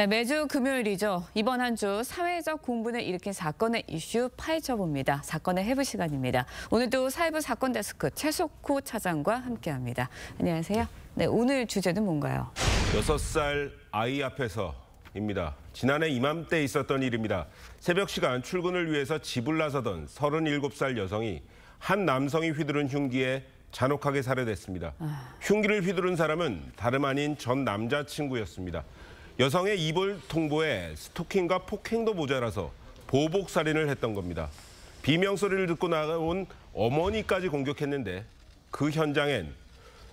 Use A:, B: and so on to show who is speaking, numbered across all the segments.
A: 네, 매주 금요일이죠. 이번 한 주 사회적 공분을 일으킨 사건의 이슈 파헤쳐 봅니다. 사건의 해부 시간입니다. 오늘도 사회부 사건 데스크 최석호 차장과 함께합니다. 안녕하세요. 네, 오늘 주제는 뭔가요?
B: 여살 아이 앞에서입니다. 지난해 이맘때 있었던 일입니다. 새벽 시간 출근을 위해서 집을 나서던 37살 여성이 한 남성이 휘두른 흉기에 잔혹하게 살해됐습니다. 아. 흉기를 휘두른 사람은 다름 아닌 전 남자친구였습니다. 여성의 이별 통보에 스토킹과 폭행도 모자라서 보복 살인을 했던 겁니다. 비명 소리를 듣고 나온 어머니까지 공격했는데 그 현장엔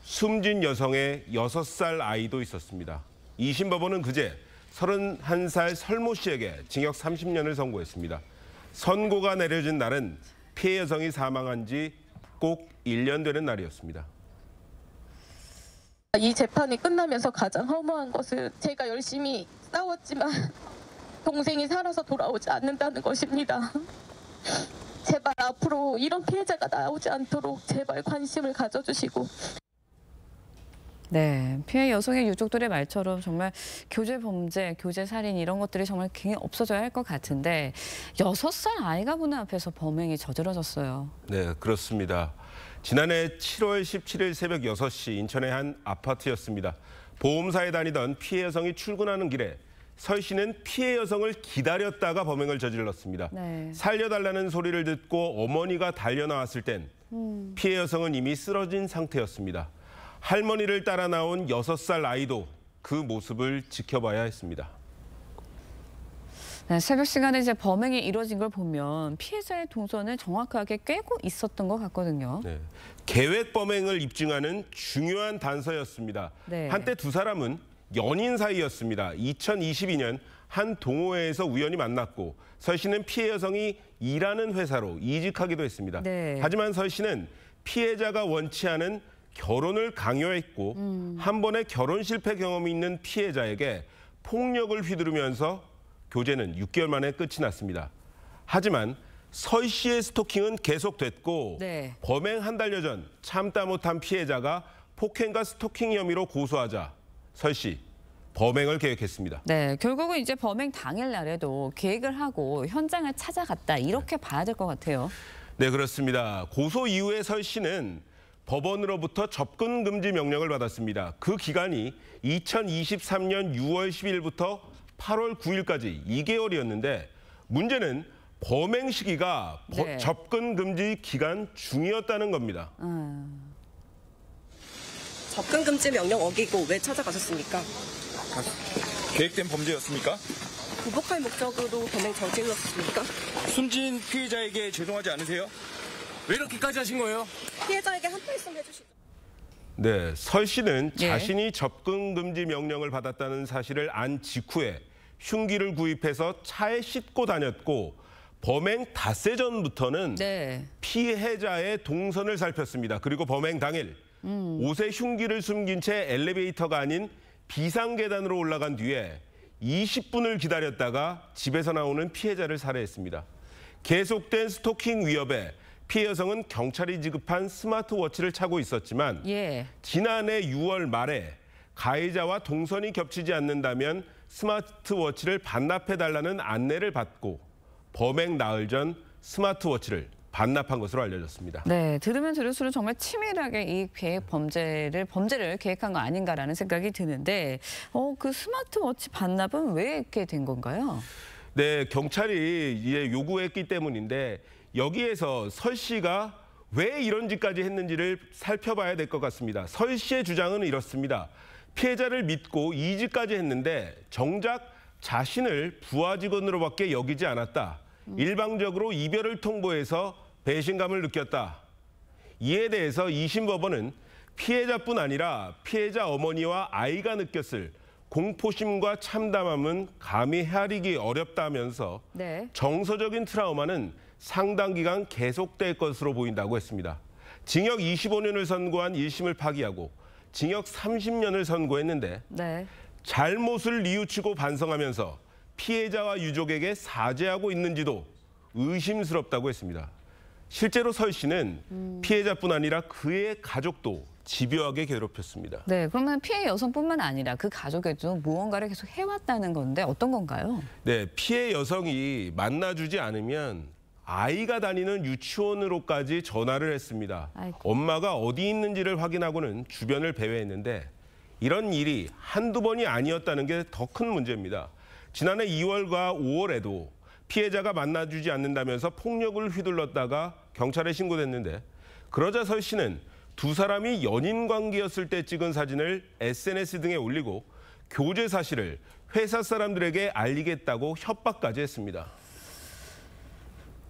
B: 숨진 여성의 6살 아이도 있었습니다. 2심 법원은 그제 31살 설모 씨에게 징역 30년을 선고했습니다. 선고가 내려진 날은 피해 여성이 사망한 지 꼭 1년 되는 날이었습니다.
A: 이 재판이 끝나면서 가장 허무한 것은 제가 열심히 싸웠지만 동생이 살아서 돌아오지 않는다는 것입니다. 제발 앞으로 이런 피해자가 나오지 않도록 제발 관심을 가져주시고 네, 피해 여성의 유족들의 말처럼 정말 교제 범죄, 교제 살인 이런 것들이 정말 굉장히 없어져야 할 것 같은데 여섯 살 아이가 보는 앞에서 범행이 저질러졌어요.
B: 네, 그렇습니다. 지난해 7월 17일 새벽 6시 인천의 한 아파트였습니다. 보험사에 다니던 피해 여성이 출근하는 길에 설 씨는 피해 여성을 기다렸다가 범행을 저질렀습니다. 네. 살려달라는 소리를 듣고 어머니가 달려나왔을 땐 음. 피해 여성은 이미 쓰러진 상태였습니다. 할머니를 따라 나온 6살 아이도 그 모습을 지켜봐야 했습니다.
A: 네, 새벽 시간에 이제 범행이 이뤄진 걸 보면 피해자의 동선을 정확하게 꿰고 있었던 것 같거든요. 네,
B: 계획 범행을 입증하는 중요한 단서였습니다. 네. 한때 두 사람은 연인 사이였습니다. 2022년 한 동호회에서 우연히 만났고 설 씨는 피해 여성이 일하는 회사로 이직하기도 했습니다. 네. 하지만 설 씨는 피해자가 원치 않은 결혼을 강요했고 음. 한 번의 결혼 실패 경험이 있는 피해자에게 폭력을 휘두르면서 교제는 6개월 만에 끝이 났습니다. 하지만 설 씨의 스토킹은 계속됐고 네. 범행 한 달여 전 참다 못한 피해자가 폭행과 스토킹 혐의로 고소하자 설 씨, 범행을 계획했습니다.
A: 네, 결국은 이제 범행 당일 날에도 계획을 하고 현장을 찾아갔다 이렇게 네. 봐야 될 것 같아요.
B: 네, 그렇습니다. 고소 이후에 설 씨는 법원으로부터 접근 금지 명령을 받았습니다. 그 기간이 2023년 6월 10일부터 8월 9일까지 2개월이었는데 문제는 범행 시기가 네. 접근 금지 기간 중이었다는 겁니다.
A: 음. 접근 금지 명령 어기고 왜 찾아가셨습니까?
B: 계획된 범죄였습니까? 구복할 목적으로 범행 저질렀습니까? 숨진 피해자에게 죄송하지 않으세요? 왜 이렇게까지 하신 거예요?
A: 피해자에게 한 말씀 해주시죠.
B: 네, 설 씨는 네. 자신이 접근 금지 명령을 받았다는 사실을 안 직후에 흉기를 구입해서 차에 싣고 다녔고 범행 닷새 전부터는 네. 피해자의 동선을 살폈습니다. 그리고 범행 당일 음. 옷에 흉기를 숨긴 채 엘리베이터가 아닌 비상 계단으로 올라간 뒤에 20분을 기다렸다가 집에서 나오는 피해자를 살해했습니다. 계속된 스토킹 위협에 피해 여성은 경찰이 지급한 스마트워치를 차고 있었지만 예. 지난해 6월 말에 가해자와 동선이 겹치지 않는다면 스마트워치를 반납해달라는 안내를 받고 범행 나흘 전 스마트워치를 반납한 것으로 알려졌습니다.
A: 네, 들으면 들을수록 정말 치밀하게 이 계획 범죄를 범죄를 계획한 거 아닌가라는 생각이 드는데, 어, 그 스마트워치 반납은 왜 이렇게 된 건가요?
B: 네, 경찰이 이제 요구했기 때문인데 여기에서 설 씨가 왜 이런 짓까지 했는지를 살펴봐야 될 것 같습니다. 설 씨의 주장은 이렇습니다. 피해자를 믿고 이직까지 했는데 정작 자신을 부하 직원으로밖에 여기지 않았다. 일방적으로 이별을 통보해서 배신감을 느꼈다. 이에 대해서 2심 법원은 피해자뿐 아니라 피해자 어머니와 아이가 느꼈을 공포심과 참담함은 감히 헤아리기 어렵다면서 네. 정서적인 트라우마는 상당 기간 계속될 것으로 보인다고 했습니다. 징역 25년을 선고한 1심을 파기하고 징역 30년을 선고했는데 네. 잘못을 뉘우치고 반성하면서 피해자와 유족에게 사죄하고 있는지도 의심스럽다고 했습니다. 실제로 설 씨는 음. 피해자뿐 아니라 그의 가족도 집요하게 괴롭혔습니다.
A: 네, 그러면 피해 여성뿐만 아니라 그 가족에도 무언가를 계속 해왔다는 건데 어떤 건가요?
B: 네, 피해 여성이 만나주지 않으면 아이가 다니는 유치원으로까지 전화를 했습니다. 아이고. 엄마가 어디 있는지를 확인하고는 주변을 배회했는데 이런 일이 한두 번이 아니었다는 게 더 큰 문제입니다. 지난해 2월과 5월에도 피해자가 만나주지 않는다면서 폭력을 휘둘렀다가 경찰에 신고됐는데 그러자 설 씨는 두 사람이 연인 관계였을 때 찍은 사진을 SNS 등에 올리고 교제 사실을 회사 사람들에게 알리겠다고 협박까지 했습니다.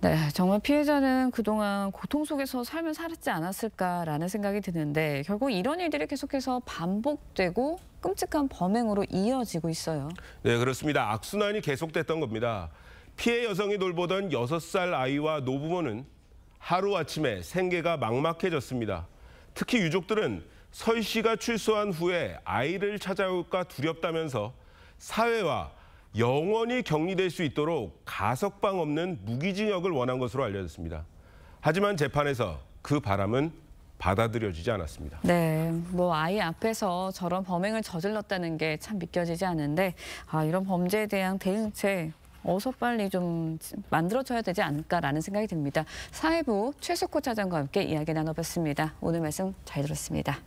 A: 네, 정말 피해자는 그동안 고통 속에서 삶을 살았지 않았을까라는 생각이 드는데 결국 이런 일들이 계속해서 반복되고 끔찍한 범행으로 이어지고 있어요.
B: 네, 그렇습니다. 악순환이 계속됐던 겁니다. 피해 여성이 돌보던 6살 아이와 노부모는 하루아침에 생계가 막막해졌습니다. 특히 유족들은 설 씨가 출소한 후에 아이를 찾아올까 두렵다면서 사회와 영원히 격리될 수 있도록 가석방 없는 무기징역을 원한 것으로 알려졌습니다. 하지만 재판에서 그 바람은 받아들여지지 않았습니다. 네,
A: 뭐 아이 앞에서 저런 범행을 저질렀다는 게 참 믿겨지지 않은데 아, 이런 범죄에 대한 대응책 어서 빨리 좀 만들어져야 되지 않을까라는 생각이 듭니다. 사회부 최수코 차장과 함께 이야기 나눠봤습니다. 오늘 말씀 잘 들었습니다.